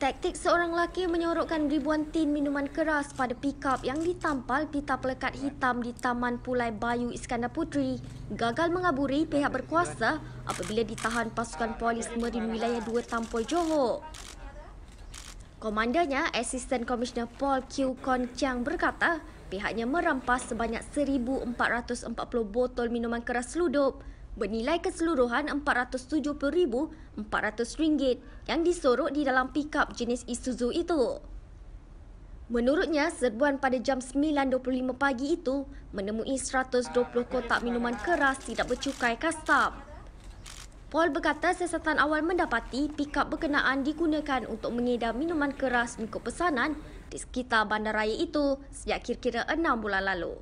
taktik seorang lelaki menyorokkan ribuan tin minuman keras pada pikap yang ditampal pita pelekat hitam di Taman Pulai Bayu Iskandar Putri gagal mengaburi pihak berkuasa apabila ditahan pasukan polis Merin Wilayah dua Tampoi Johor. Komandanya, asisten komisioner Paul Q. Kon Chiang berkata pihaknya merampas sebanyak 1,440 botol minuman keras ludup bernilai keseluruhan RM470,400 yang disorok di dalam pick-up jenis Isuzu itu. Menurutnya, serbuan pada jam 9.25 pagi itu menemui 120 kotak minuman keras tidak bercukai kastam. Paul berkata siasatan awal mendapati pick-up berkenaan digunakan untuk mengedar minuman keras mengikut pesanan di sekitar bandaraya itu sejak kira-kira enam bulan lalu.